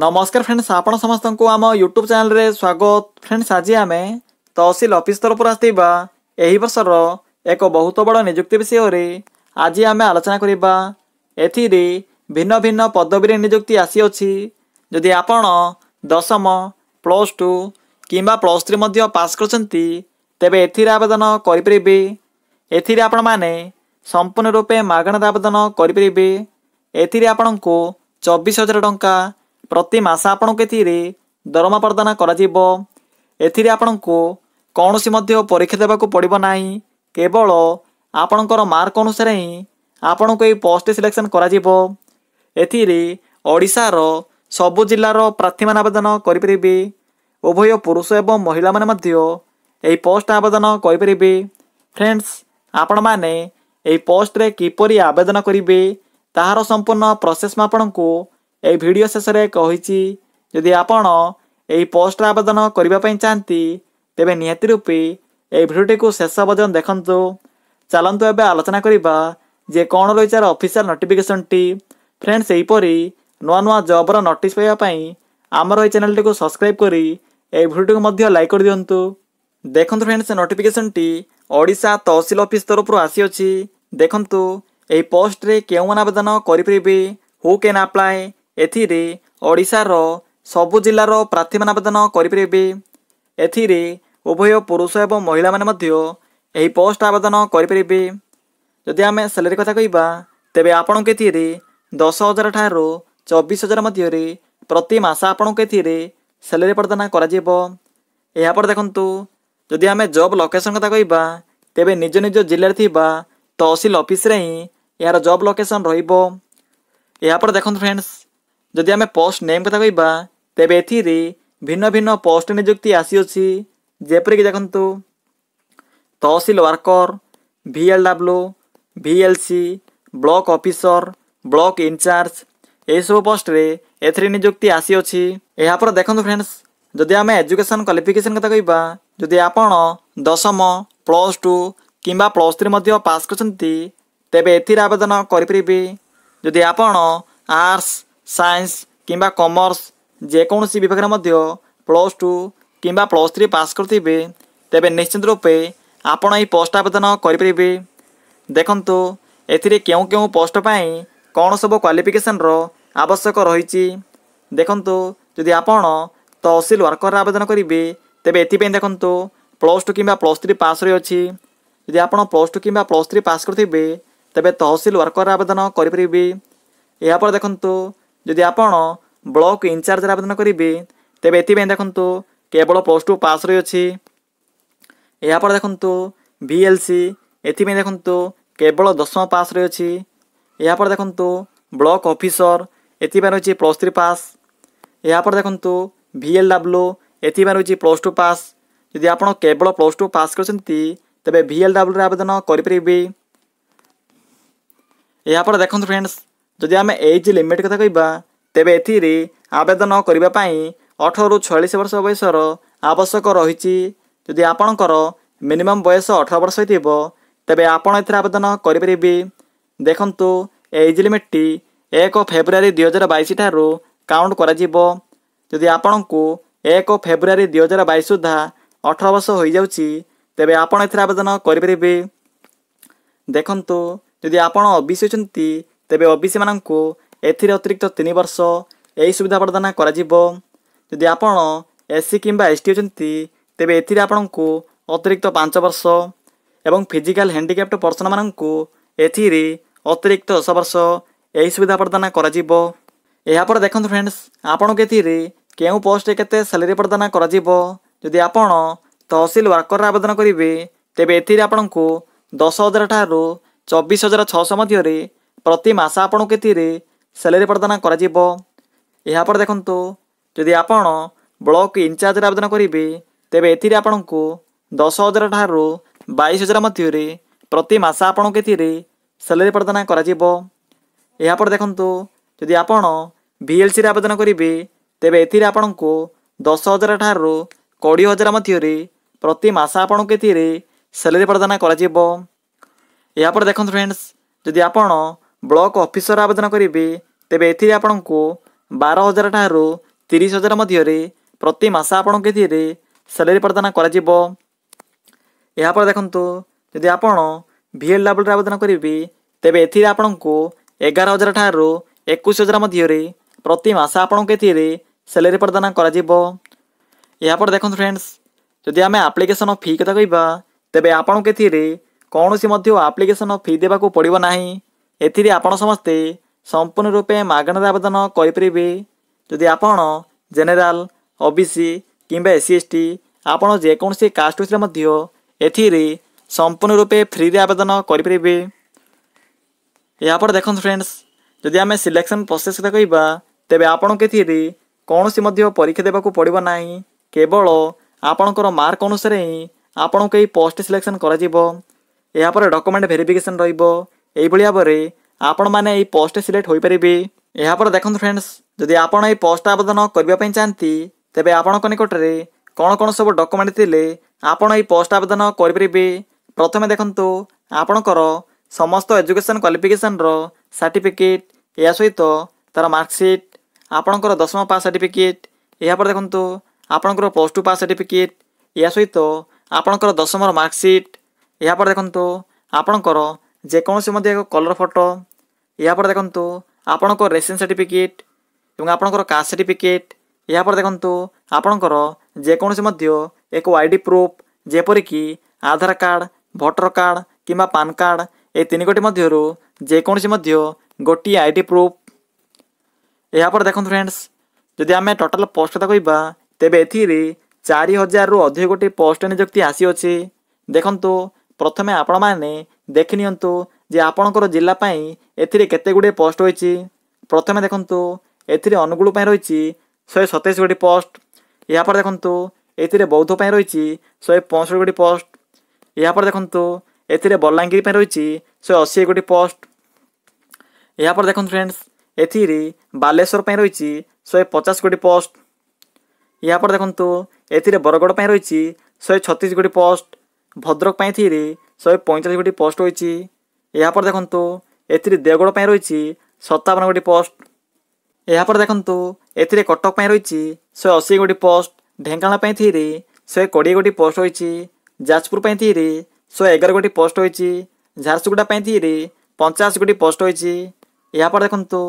ନମସ୍କାର ଫ୍ରେଣ୍ଡସ୍ ଆପଣ ସମସ୍ତଙ୍କୁ ଆମ ୟୁଟ୍ୟୁବ୍ ଚ୍ୟାନେଲ୍ରେ ସ୍ୱାଗତ ଫ୍ରେଣ୍ଡସ୍ ଆଜି ଆମେ ତହସିଲ ଅଫିସ୍ ତରଫରୁ ଆସିଥିବା ଏହି ବର୍ଷର ଏକ ବହୁତ ବଡ଼ ନିଯୁକ୍ତି ବିଷୟରେ ଆଜି ଆମେ ଆଲୋଚନା କରିବା ଏଥିରେ ଭିନ୍ନ ଭିନ୍ନ ପଦବୀରେ ନିଯୁକ୍ତି ଆସିଅଛି ଯଦି ଆପଣ ଦଶମ ପ୍ଲସ୍ ଟୁ କିମ୍ବା ପ୍ଲସ୍ ଥ୍ରୀ ମଧ୍ୟ ପାସ୍ କରିଛନ୍ତି ତେବେ ଏଥିରେ ଆବେଦନ କରିପାରିବେ ଏଥିରେ ଆପଣମାନେ ସମ୍ପୂର୍ଣ୍ଣ ରୂପେ ମାଗଣାରେ ଆବେଦନ କରିପାରିବେ ଏଥିରେ ଆପଣଙ୍କୁ ଚବିଶ ହଜାର ଟଙ୍କା ପ୍ରତି ମାସ ଆପଣଙ୍କୁ ଏଥିରେ ଦରମା ପ୍ରଦାନ କରାଯିବ ଏଥିରେ ଆପଣଙ୍କୁ କୌଣସି ମଧ୍ୟ ପରୀକ୍ଷା ଦେବାକୁ ପଡ଼ିବ ନାହିଁ କେବଳ ଆପଣଙ୍କର ମାର୍କ ଅନୁସାରେ ହିଁ ଆପଣଙ୍କୁ ଏହି ପୋଷ୍ଟ ସିଲେକ୍ସନ୍ କରାଯିବ ଏଥିରେ ଓଡ଼ିଶାର ସବୁ ଜିଲ୍ଲାର ପ୍ରାର୍ଥୀମାନେ ଆବେଦନ କରିପାରିବେ ଉଭୟ ପୁରୁଷ ଏବଂ ମହିଳାମାନେ ମଧ୍ୟ ଏହି ପୋଷ୍ଟ ଆବେଦନ କରିପାରିବେ ଫ୍ରେଣ୍ଡସ୍ ଆପଣମାନେ ଏହି ପୋଷ୍ଟରେ କିପରି ଆବେଦନ କରିବେ ତାହାର ସମ୍ପୂର୍ଣ୍ଣ ପ୍ରସେସ୍ ଆପଣଙ୍କୁ এই ଭିଡ଼ିଓ ଶେଷରେ କହିଛି ଯଦି ଆପଣ ଏହି ପୋଷ୍ଟର ଆବେଦନ କରିବା ପାଇଁ ଚାହାନ୍ତି ତେବେ ନିହାତି ରୂପେ ଏହି ଭିଡ଼ିଓଟିକୁ ଶେଷ ପର୍ଯ୍ୟନ୍ତ ଦେଖନ୍ତୁ ଚାଲନ୍ତୁ ଏବେ ଆଲୋଚନା କରିବା ଯେ କ'ଣ ରହିଛି ଆର ଅଫିସିଆଲ ନୋଟିଫିକେସନଟି ଫ୍ରେଣ୍ଡ ସେହିପରି ନୂଆ ନୂଆ ଜବ୍ର ନୋଟିସ୍ ପାଇବା ପାଇଁ ଆମର ଏହି ଚ୍ୟାନେଲଟିକୁ ସବସ୍କ୍ରାଇବ୍ କରି ଏହି ଭିଡ଼ିଓଟିକୁ ମଧ୍ୟ ଲାଇକ୍ କରିଦିଅନ୍ତୁ ଦେଖନ୍ତୁ ଫ୍ରେଣ୍ଡ ସେ ନୋଟିଫିକେସନଟି ଓଡ଼ିଶା ତହସିଲ ଅଫିସ୍ ତରଫରୁ ଆସିଅଛି ଦେଖନ୍ତୁ ଏହି ପୋଷ୍ଟରେ କେଉଁମାନେ ଆବେଦନ କରିପାରିବେ ହୁ କ୍ୟାନ୍ ଆପ୍ଲାଏ ଏଥିରେ ଓଡ଼ିଶାର ସବୁ ଜିଲ୍ଲାର ପ୍ରାର୍ଥୀମାନେ ଆବେଦନ କରିପାରିବେ ଏଥିରେ ଉଭୟ ପୁରୁଷ ଏବଂ ମହିଳାମାନେ ମଧ୍ୟ ଏହି ପୋଷ୍ଟ ଆବେଦନ କରିପାରିବେ ଯଦି ଆମେ ସାଲାରୀ କଥା କହିବା ତେବେ ଆପଣଙ୍କ ଏଥିରେ ଦଶ ହଜାର ଠାରୁ ଚବିଶ ହଜାର ମଧ୍ୟରେ ପ୍ରତି ମାସ ଆପଣଙ୍କ ଏଥିରେ ସାଲାରୀ ପ୍ରଦାନ କରାଯିବ ଏହାପରେ ଦେଖନ୍ତୁ ଯଦି ଆମେ ଜବ୍ ଲୋକେସନ୍ କଥା କହିବା ତେବେ ନିଜ ନିଜ ଜିଲ୍ଲାରେ ଥିବା ତହସିଲ ଅଫିସରେ ହିଁ ଏହାର ଜବ୍ ଲୋକେସନ୍ ରହିବ ଏହାପରେ ଦେଖନ୍ତୁ ଫ୍ରେଣ୍ଡସ୍ ଯଦି ଆମେ ପୋଷ୍ଟ ନେମ୍ କଥା କହିବା ତେବେ ଏଥିରେ ଭିନ୍ନ ଭିନ୍ନ ପୋଷ୍ଟ ନିଯୁକ୍ତି ଆସିଅଛି ଯେପରିକି ଦେଖନ୍ତୁ ତହସିଲ worker VLW VLC block officer block incharge ଏହିସବୁ ପୋଷ୍ଟରେ ଏଥିରେ ନିଯୁକ୍ତି ଆସିଅଛି ଏହାପରେ ଦେଖନ୍ତୁ ଫ୍ରେଣ୍ଡସ୍ ଯଦି ଆମେ ଏଜୁକେସନ୍ କ୍ୱାଲିଫିକେସନ୍ କଥା କହିବା ଯଦି ଆପଣ ଦଶମ ପ୍ଲସ୍ ଟୁ କିମ୍ବା ପ୍ଲସ୍ ଥ୍ରୀ ମଧ୍ୟ ପାସ୍ କରିଛନ୍ତି ତେବେ ଏଥିରେ ଆବେଦନ କରିପାରିବେ ଯଦି ଆପଣ ଆର୍ଟ୍ସ ସାଇନ୍ସ କିମ୍ବା କମର୍ସ ଯେକୌଣସି ବିଭାଗରେ ମଧ୍ୟ ପ୍ଲସ୍ ଟୁ କିମ୍ବା ପ୍ଲସ୍ ଥ୍ରୀ ପାସ୍ କରିଥିବେ ତେବେ ନିଶ୍ଚିତ ରୂପେ ଆପଣ ଏହି ପୋଷ୍ଟ ଆବେଦନ କରିପାରିବେ ଦେଖନ୍ତୁ ଏଥିରେ କେଉଁ କେଉଁ ପୋଷ୍ଟ ପାଇଁ କ'ଣ ସବୁ କ୍ୱାଲିଫିକେସନ୍ର ଆବଶ୍ୟକ ରହିଛି ଦେଖନ୍ତୁ ଯଦି ଆପଣ ତହସିଲ ୱାର୍କର ଆବେଦନ କରିବେ ତେବେ ଏଥିପାଇଁ ଦେଖନ୍ତୁ ପ୍ଲସ୍ ଟୁ କିମ୍ବା ପ୍ଲସ୍ ଥ୍ରୀ ପାସ୍ ରହିଅଛି ଯଦି ଆପଣ ପ୍ଲସ୍ ଟୁ କିମ୍ବା ପ୍ଲସ୍ ଥ୍ରୀ ପାସ୍ କରିଥିବେ ତେବେ ତହସିଲ ୱାର୍କର ଆବେଦନ କରିପାରିବେ ଏହାପରେ ଦେଖନ୍ତୁ ଯଦି ଆପଣ ବ୍ଲକ ଇନଚାର୍ଜରେ ଆବେଦନ କରିବେ ତେବେ ଏଥିପାଇଁ ଦେଖନ୍ତୁ କେବଳ ପ୍ଲସ୍ ଟୁ ପାସ୍ ରହିଅଛି ଏହାପରେ ଦେଖନ୍ତୁ ଭି ଏଲ୍ ସି ଏଥିପାଇଁ ଦେଖନ୍ତୁ କେବଳ ଦଶମ ପାସ୍ ରହିଅଛି ଏହାପରେ ଦେଖନ୍ତୁ ବ୍ଲକ ଅଫିସର ଏଥିପାଇଁ ରହିଛି ପ୍ଲସ୍ ଥ୍ରୀ ପାସ୍ ଏହାପରେ ଦେଖନ୍ତୁ ଭି ଏଲ୍ ଡବ୍ଲୁ ଏଥିପାଇଁ ରହିଛି ପ୍ଲସ୍ ଟୁ ପାସ୍ ଯଦି ଆପଣ କେବଳ ପ୍ଲସ୍ ଟୁ ପାସ୍ କରିଛନ୍ତି ତେବେ ଭି ଏଲ୍ ଡବ୍ଲୁରେ ଆବେଦନ କରିପାରିବେ ଏହାପରେ ଦେଖନ୍ତୁ ଫ୍ରେଣ୍ଡସ୍ ଯଦି ଆମେ ଏଜ୍ ଲିମିଟ୍ କଥା କହିବା ତେବେ ଏଥିରେ ଆବେଦନ କରିବା ପାଇଁ ଅଠରରୁ ଛୟାଳିଶ ବର୍ଷ ବୟସର ଆବଶ୍ୟକ ରହିଛି ଯଦି ଆପଣଙ୍କର ମିନିମମ୍ ବୟସ ଅଠର ବର୍ଷ ହୋଇଥିବ ତେବେ ଆପଣ ଏଥିରେ ଆବେଦନ କରିପାରିବେ ଦେଖନ୍ତୁ ଏଜ୍ ଲିମିଟ୍ଟି ଏକ ଫେବୃଆରୀ ଦୁଇହଜାର ବାଇଶ ଠାରୁ କାଉଣ୍ଟ କରାଯିବ ଯଦି ଆପଣଙ୍କୁ ଏକ ଫେବୃଆରୀ ଦୁଇହଜାର ବାଇଶ ସୁଦ୍ଧା ଅଠର ବର୍ଷ ହୋଇଯାଉଛି ତେବେ ଆପଣ ଏଥିରେ ଆବେଦନ କରିପାରିବେ ଦେଖନ୍ତୁ ଯଦି ଆପଣ ଓ ତେବେ ଓବିସିମାନଙ୍କୁ ଏଥିରେ ଅତିରିକ୍ତ ତିନି ବର୍ଷ ଏହି ସୁବିଧା ପ୍ରଦାନ କରାଯିବ ଯଦି ଆପଣ ଏସ୍ ସି କିମ୍ବା ଏସ୍ ଟି ଅଛନ୍ତି ତେବେ ଏଥିରେ ଆପଣଙ୍କୁ ଅତିରିକ୍ତ ପାଞ୍ଚ ବର୍ଷ ଏବଂ ଫିଜିକାଲ୍ ହ୍ୟାଣ୍ଡିକ୍ୟାପ୍ଟ ପର୍ସନମାନଙ୍କୁ ଏଥିରେ ଅତିରିକ୍ତ ଦଶ ବର୍ଷ ଏହି ସୁବିଧା ପ୍ରଦାନ କରାଯିବ ଏହାପରେ ଦେଖନ୍ତୁ ଫ୍ରେଣ୍ଡସ୍ ଆପଣଙ୍କୁ ଏଥିରେ କେଉଁ ପୋଷ୍ଟରେ କେତେ ସାଲାରି ପ୍ରଦାନ କରାଯିବ ଯଦି ଆପଣ ତହସିଲ ୱାର୍କର୍ରେ ଆବେଦନ କରିବେ ତେବେ ଏଥିରେ ଆପଣଙ୍କୁ ଦଶ ହଜାର ଠାରୁ ଚବିଶ ହଜାର ଛଅଶହ ମଧ୍ୟରେ ପ୍ରତି ମାସ ଆପଣଙ୍କୁ ଏଥିରେ ସାଲାରି ପ୍ରଦାନ କରାଯିବ ଏହାପରେ ଦେଖନ୍ତୁ ଯଦି ଆପଣ ବ୍ଲକ ଇନଚାର୍ଜରେ ଆବେଦନ କରିବେ ତେବେ ଏଥିରେ ଆପଣଙ୍କୁ ଦଶ ହଜାର ଠାରୁ ବାଇଶ ହଜାର ମଧ୍ୟରେ ପ୍ରତି ମାସ ଆପଣଙ୍କୁ ଏଥିରେ ସାଲାରି ପ୍ରଦାନ କରାଯିବ ଏହାପରେ ଦେଖନ୍ତୁ ଯଦି ଆପଣ ଭିଏଲସିରେ ଆବେଦନ କରିବେ ତେବେ ଏଥିରେ ଆପଣଙ୍କୁ ଦଶ ହଜାର ଠାରୁ କୋଡ଼ିଏ ହଜାର ମଧ୍ୟରେ ପ୍ରତି ମାସ ଆପଣଙ୍କୁ ଏଥିରେ ସାଲାରି ପ୍ରଦାନ କରାଯିବ ଏହାପରେ ଦେଖନ୍ତୁ ଫ୍ରେଣ୍ଡସ୍ ଯଦି ଆପଣ ବ୍ଲକ ଅଫିସର ଆବେଦନ କରିବେ ତେବେ ଏଥିରେ ଆପଣଙ୍କୁ ବାର ହଜାର ଠାରୁ ତିରିଶ ହଜାର ମଧ୍ୟରେ ପ୍ରତି ମାସ ଆପଣଙ୍କୁ ଏଥିରେ ସାଲେରୀ ପ୍ରଦାନ କରାଯିବ ଏହାପରେ ଦେଖନ୍ତୁ ଯଦି ଆପଣ ଭି ଏଲ୍ ଡବ୍ଲୁରେ ଆବେଦନ କରିବେ ତେବେ ଏଥିରେ ଆପଣଙ୍କୁ ଏଗାର ହଜାର ଠାରୁ ଏକୋଇଶ ହଜାର ମଧ୍ୟରେ ପ୍ରତି ମାସ ଆପଣଙ୍କୁ ଏଥିରେ ସାଲେରୀ ପ୍ରଦାନ କରାଯିବ ଏହାପରେ ଦେଖନ୍ତୁ ଫ୍ରେଣ୍ଡସ୍ ଯଦି ଆମେ ଆପ୍ଲିକେସନ୍ ଫି କଥା କହିବା ତେବେ ଆପଣଙ୍କୁ ଏଥିରେ କୌଣସି ମଧ୍ୟ ଆପ୍ଲିକେସନ୍ ଫି ଦେବାକୁ ପଡ଼ିବ ନାହିଁ ଏଥିରେ ଆପଣ ସମସ୍ତେ ସମ୍ପୂର୍ଣ୍ଣ ରୂପେ ମାଗଣାରେ ଆବେଦନ କରିପାରିବେ ଯଦି ଆପଣ ଜେନେରାଲ ଓ ବି ସି କିମ୍ବା ଏସ୍ ସି ଏସ୍ ଟି ଆପଣ ଯେକୌଣସି କାଷ୍ଟ ହୋଇଥିଲେ ମଧ୍ୟ ଏଥିରେ ସମ୍ପୂର୍ଣ୍ଣ ରୂପେ ଫ୍ରିରେ ଆବେଦନ କରିପାରିବେ ଏହାପରେ ଦେଖନ୍ତୁ ଫ୍ରେଣ୍ଡସ୍ ଯଦି ଆମେ ସିଲେକ୍ସନ୍ ପ୍ରୋସେସ୍ କଥା କହିବା ତେବେ ଆପଣଙ୍କୁ ଏଥିରେ କୌଣସି ମଧ୍ୟ ପରୀକ୍ଷା ଦେବାକୁ ପଡ଼ିବ ନାହିଁ କେବଳ ଆପଣଙ୍କର ମାର୍କ ଅନୁସାରେ ହିଁ ଆପଣଙ୍କୁ ଏହି ପୋଷ୍ଟ ସିଲେକ୍ସନ୍ କରାଯିବ ଏହାପରେ ଡକ୍ୟୁମେଣ୍ଟ ଭେରିଫିକେସନ୍ ରହିବ ଏହିଭଳି ଭାବରେ ଆପଣମାନେ ଏହି ପୋଷ୍ଟ ସିଲେକ୍ଟ ହୋଇପାରିବେ ଏହାପରେ ଦେଖନ୍ତୁ ଫ୍ରେଣ୍ଡସ୍ ଯଦି ଆପଣ ଏହି ପୋଷ୍ଟ ଆବେଦନ କରିବା ପାଇଁ ଚାହାନ୍ତି ତେବେ ଆପଣଙ୍କ ନିକଟରେ କ'ଣ କ'ଣ ସବୁ ଡକ୍ୟୁମେଣ୍ଟ ଥିଲେ ଆପଣ ଏହି ପୋଷ୍ଟ ଆବେଦନ କରିପାରିବେ ପ୍ରଥମେ ଦେଖନ୍ତୁ ଆପଣଙ୍କର ସମସ୍ତ ଏଜୁକେସନ୍ କ୍ୱାଲିଫିକେସନ୍ର ସାର୍ଟିଫିକେଟ୍ ଏହା ସହିତ ତା'ର ମାର୍କସିଟ୍ ଆପଣଙ୍କର ଦଶମ ପାସ୍ ସାର୍ଟିଫିକେଟ୍ ଏହାପରେ ଦେଖନ୍ତୁ ଆପଣଙ୍କର ପ୍ଲସ୍ ଟୁ ପାସ୍ ସାର୍ଟିଫିକେଟ୍ ଏହା ସହିତ ଆପଣଙ୍କର ଦଶମର ମାର୍କସିଟ୍ ଏହାପରେ ଦେଖନ୍ତୁ ଆପଣଙ୍କର ଯେକୌଣସି ମଧ୍ୟ ଏକ କଲର୍ ଫଟୋ ଏହାପରେ ଦେଖନ୍ତୁ ଆପଣଙ୍କ ରେସିଡେନ୍ସ ସାର୍ଟିଫିକେଟ୍ ଏବଂ ଆପଣଙ୍କର କାଷ୍ଟ ସାର୍ଟିଫିକେଟ୍ ଏହାପରେ ଦେଖନ୍ତୁ ଆପଣଙ୍କର ଯେକୌଣସି ମଧ୍ୟ ଏକ ଆଇ ଡ଼ି ପ୍ରୁଫ୍ ଯେପରିକି ଆଧାର କାର୍ଡ଼ ଭୋଟର କାର୍ଡ଼ କିମ୍ବା ପାନ୍ କାର୍ଡ଼ ଏ ତିନିଗୋଟି ମଧ୍ୟରୁ ଯେକୌଣସି ମଧ୍ୟ ଗୋଟିଏ ଆଇ ଡ଼ି ପ୍ରୁଫ୍ ଏହାପରେ ଦେଖନ୍ତୁ ଫ୍ରେଣ୍ଡସ୍ ଯଦି ଆମେ ଟୋଟାଲ୍ ପୋଷ୍ଟ କଥା କହିବା ତେବେ ଏଥିରେ ଚାରି ହଜାରରୁ ଅଧିକ ଗୋଟି ପୋଷ୍ଟ ନିଯୁକ୍ତି ଆସିଅଛି ଦେଖନ୍ତୁ ପ୍ରଥମେ ଆପଣମାନେ ଦେଖି ନିଅନ୍ତୁ ଯେ ଆପଣଙ୍କର ଜିଲ୍ଲା ପାଇଁ ଏଥିରେ କେତେ ଗୁଡ଼ିଏ ପୋଷ୍ଟ ରହିଛି ପ୍ରଥମେ ଦେଖନ୍ତୁ ଏଥିରେ ଅନୁଗୁଳ ପାଇଁ ରହିଛି ଶହେ ସତେଇଶ ଗୋଟି ପୋଷ୍ଟ ଏହାପରେ ଦେଖନ୍ତୁ ଏଥିରେ ବୌଦ୍ଧ ପାଇଁ ରହିଛି ଶହେ ପଞ୍ଚଷଠି ଗୋଟି ପୋଷ୍ଟ ଏହାପରେ ଦେଖନ୍ତୁ ଏଥିରେ ବଲାଙ୍ଗୀର ପାଇଁ ରହିଛି ଶହେ ଅଶୀ ଗୋଟି ପୋଷ୍ଟ ଏହାପରେ ଦେଖନ୍ତୁ ଫ୍ରେଣ୍ଡସ୍ ଏଥିରେ ବାଲେଶ୍ୱର ପାଇଁ ରହିଛି ଶହେ ପଚାଶ ଗୋଟି ପୋଷ୍ଟ ଏହାପରେ ଦେଖନ୍ତୁ ଏଥିରେ ବରଗଡ଼ ପାଇଁ ରହିଛି ଶହେ ଛତିଶ ଗୋଟି ପୋଷ୍ଟ ଭଦ୍ରକ ପାଇଁ ଏଥିରେ ଶହେ ପଇଁଚାଳିଶ ଗୋଟି ପୋଷ୍ଟ ହୋଇଛି ଏହାପରେ ଦେଖନ୍ତୁ ଏଥିରେ ଦେଓଗଡ଼ ପାଇଁ ରହିଛି ସତାବନ ଗୋଟି ପୋଷ୍ଟ ଏହାପରେ ଦେଖନ୍ତୁ ଏଥିରେ କଟକ ପାଇଁ ରହିଛି ଶହେ ଅଶୀ ଗୋଟି ପୋଷ୍ଟ ଢେଙ୍କାନାଳ ପାଇଁ ଥିରେ ଶହେ କୋଡ଼ିଏ ଗୋଟି ପୋଷ୍ଟ ହୋଇଛି ଯାଜପୁର ପାଇଁ ଥିରେ ଶହେ ଏଗାର ଗୋଟି ପୋଷ୍ଟ ହୋଇଛି ଝାରସୁଗୁଡ଼ା ପାଇଁ ଥିରେ ପଞ୍ଚାଅଶ ଗୋଟି ପୋଷ୍ଟ ହୋଇଛି ଏହାପରେ ଦେଖନ୍ତୁ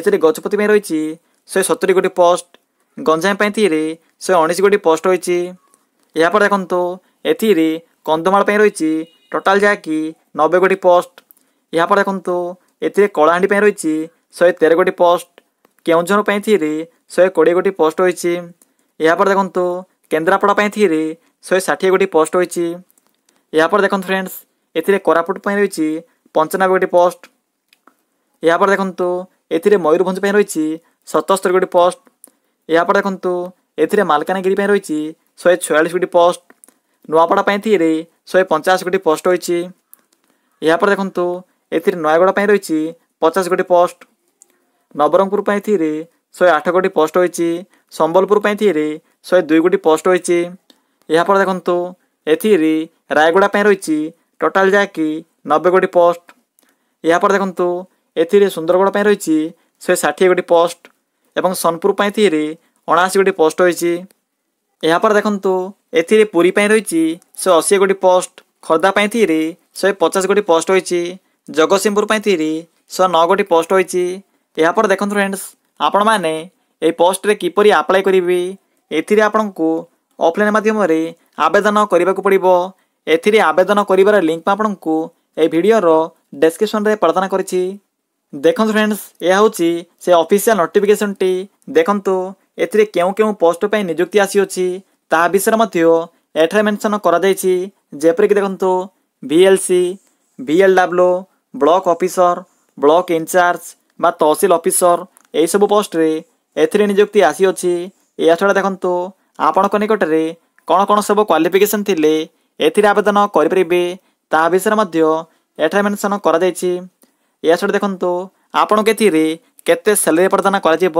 ଏଥିରେ ଗଜପତି ପାଇଁ ରହିଛି ଶହେ ସତୁରି ଗୋଟି ପୋଷ୍ଟ ଗଞ୍ଜାମ ପାଇଁ ଥିରେ ଶହେ ଉଣେଇଶ ଗୋଟି ପୋଷ୍ଟ ହୋଇଛି ଏହାପରେ ଦେଖନ୍ତୁ ଏଥିରେ କନ୍ଧମାଳ ପାଇଁ ରହିଛି ଟୋଟାଲ୍ ଯାହାକି ନବେ ଗୋଟି ପୋଷ୍ଟ ଏହାପରେ ଦେଖନ୍ତୁ ଏଥିରେ କଳାହାଣ୍ଡି ପାଇଁ ରହିଛି ଶହେ ତେର ଗୋଟି ପୋଷ୍ଟ କେଉଁଝର ପାଇଁ ଥିରେ ଶହେ କୋଡ଼ିଏ ଗୋଟି ପୋଷ୍ଟ ରହିଛି ଏହାପରେ ଦେଖନ୍ତୁ କେନ୍ଦ୍ରାପଡ଼ା ପାଇଁ ଥିରେ ଶହେ ଷାଠିଏ ଗୋଟି ପୋଷ୍ଟ ରହିଛି ଏହାପରେ ଦେଖନ୍ତୁ ଫ୍ରେଣ୍ଡସ୍ ଏଥିରେ କୋରାପୁଟ ପାଇଁ ରହିଛି ପଞ୍ଚାନବେ ଗୋଟି ପୋଷ୍ଟ ଏହାପରେ ଦେଖନ୍ତୁ ଏଥିରେ ମୟୂରଭଞ୍ଜ ପାଇଁ ରହିଛି ସତସ୍ତରୀ ଗୋଟି ପୋଷ୍ଟ ଏହାପରେ ଦେଖନ୍ତୁ ଏଥିରେ ମାଲକାନଗିରି ପାଇଁ ରହିଛି ଶହେ ଛୟାଳିଶ ଗୋଟି ପୋଷ୍ଟ ନୂଆପଡ଼ା ପାଇଁ ଥିରେ ଶହେ ପଞ୍ଚାଶ ଗୋଟି ପୋଷ୍ଟ ହୋଇଛି ଏହାପରେ ଦେଖନ୍ତୁ ଏଥିରେ ନୟାଗଡ଼ ପାଇଁ ରହିଛି ପଚାଶ ଗୋଟି ପୋଷ୍ଟ ନବରଙ୍ଗପୁର ପାଇଁ ଥିରେ ଶହେ ଆଠ ଗୋଟି ପୋଷ୍ଟ ହୋଇଛି ସମ୍ବଲପୁର ପାଇଁ ଥିରେ ଶହେ ଦୁଇ ଗୋଟି ପୋଷ୍ଟ ହୋଇଛି ଏହାପରେ ଦେଖନ୍ତୁ ଏଥିରେ ରାୟଗଡ଼ା ପାଇଁ ରହିଛି ଟୋଟାଲ ଯାହାକି ନବେ ଗୋଟି ପୋଷ୍ଟ ଏହାପରେ ଦେଖନ୍ତୁ ଏଥିରେ ସୁନ୍ଦରଗଡ଼ ପାଇଁ ରହିଛି ଶହେ ଷାଠିଏ ଗୋଟି ପୋଷ୍ଟ ଏବଂ ସୋନପୁର ପାଇଁ ଥିରେ ଅଣାଅଶୀ ଗୋଟି ପୋଷ୍ଟ ହୋଇଛି ଏହାପରେ ଦେଖନ୍ତୁ ଏଥିରେ ପୁରୀ ପାଇଁ ରହିଛି ଶହେ ଅଶୀ ଗୋଟି ପୋଷ୍ଟ ଖୋର୍ଦ୍ଧା ପାଇଁ ଥିରେ ଶହେ ପଚାଶ ଗୋଟି ପୋଷ୍ଟ ହୋଇଛି ଜଗତସିଂହପୁର ପାଇଁ ଥିରେ ଶହେ ନଅ ଗୋଟି ପୋଷ୍ଟ ହୋଇଛି ଏହାପରେ ଦେଖନ୍ତୁ ଫ୍ରେଣ୍ଡସ୍ ଆପଣମାନେ ଏହି ପୋଷ୍ଟରେ କିପରି ଆପ୍ଲାଏ କରିବେ ଏଥିରେ ଆପଣଙ୍କୁ ଅଫ୍ଲାଇନ୍ ମାଧ୍ୟମରେ ଆବେଦନ କରିବାକୁ ପଡ଼ିବ ଏଥିରେ ଆବେଦନ କରିବାର ଲିଙ୍କ୍ ଆପଣଙ୍କୁ ଏହି ଭିଡ଼ିଓର ଡେସ୍କ୍ରିପ୍ସନ୍ରେ ପ୍ରଦାନ କରିଛି ଦେଖନ୍ତୁ ଫ୍ରେଣ୍ଡସ୍ ଏହା ହେଉଛି ସେ ଅଫିସିଆଲ୍ ନୋଟିଫିକେସନ୍ଟି ଦେଖନ୍ତୁ ଏଥିରେ କେଉଁ କେଉଁ ପୋଷ୍ଟ ପାଇଁ ନିଯୁକ୍ତି ଆସିଅଛି ତାହା ବିଷୟରେ ମଧ୍ୟ ଏଠାରେ ମେନସନ୍ କରାଯାଇଛି ଯେପରିକି ଦେଖନ୍ତୁ VLC VLW block officer block incharge ବା ତହସିଲ ଅଫିସର ଏହିସବୁ ପୋଷ୍ଟରେ ଏଥିରେ ନିଯୁକ୍ତି ଆସିଅଛି ଏହା ଛଡ଼ା ଦେଖନ୍ତୁ ଆପଣଙ୍କ ନିକଟରେ କ'ଣ କ'ଣ ସବୁ କ୍ୱାଲିଫିକେସନ୍ ଥିଲେ ଏଥିରେ ଆବେଦନ କରିପାରିବେ ତାହା ବିଷୟରେ ମଧ୍ୟ ଏଠାରେ ମେନସନ୍ କରାଯାଇଛି ଏହା ଛଡ଼ା ଦେଖନ୍ତୁ ଆପଣଙ୍କୁ ଏଥିରେ କେତେ ସାଲେରୀ ପ୍ରଦାନ କରାଯିବ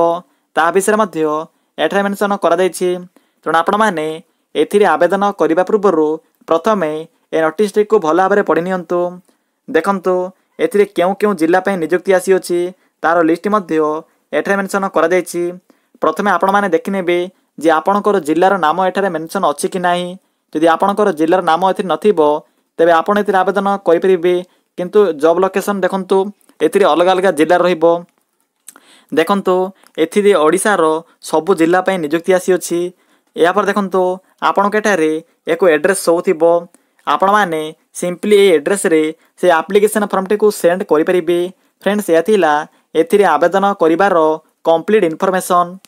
ତାହା ବିଷୟରେ ମଧ୍ୟ ଏଠାରେ ମେନସନ୍ କରାଯାଇଛି ତେଣୁ ଆପଣମାନେ ଏଥିରେ ଆବେଦନ କରିବା ପୂର୍ବରୁ ପ୍ରଥମେ ଏ ନୋଟିସ୍ଟିକୁ ଭଲ ଭାବରେ ପଢ଼ି ନିଅନ୍ତୁ ଦେଖନ୍ତୁ ଏଥିରେ କେଉଁ କେଉଁ ଜିଲ୍ଲା ପାଇଁ ନିଯୁକ୍ତି ଆସିଅଛି ତା'ର ଲିଷ୍ଟ ମଧ୍ୟ ଏଠାରେ ମେନ୍ସନ୍ କରାଯାଇଛି ପ୍ରଥମେ ଆପଣମାନେ ଦେଖିନେବେ ଯେ ଆପଣଙ୍କର ଜିଲ୍ଲାର ନାମ ଏଠାରେ ମେନ୍ସନ୍ ଅଛି କି ନାହିଁ ଯଦି ଆପଣଙ୍କର ଜିଲ୍ଲାର ନାମ ଏଥିରେ ନଥିବ ତେବେ ଆପଣ ଏଥିରେ ଆବେଦନ କରିପାରିବେ କିନ୍ତୁ ଜବ୍ ଲୋକେସନ୍ ଦେଖନ୍ତୁ ଏଥିରେ ଅଲଗା ଅଲଗା ଜିଲ୍ଲା ରହିବ ଦେଖନ୍ତୁ ଏଥିରେ ଓଡ଼ିଶାର ସବୁ ଜିଲ୍ଲା ପାଇଁ ନିଯୁକ୍ତି ଆସିଅଛି ଏହାପରେ ଦେଖନ୍ତୁ ଆପଣଙ୍କ ଏଠାରେ ଏକ ଆଡ୍ରେସ୍ ସବୁ ଥିବ ଆପଣମାନେ ସିମ୍ପଲି ଏଇ ଆଡ୍ରେସ୍ରେ ସେ ଆପ୍ଲିକେସନ୍ ଫର୍ମଟିକୁ ସେଣ୍ଡ କରିପାରିବେ ଫ୍ରେଣ୍ଡସ୍ ଏହା ଥିଲା ଏଥିରେ ଆବେଦନ କରିବାର କମ୍ପ୍ଲିଟ୍ ଇନଫର୍ମେସନ୍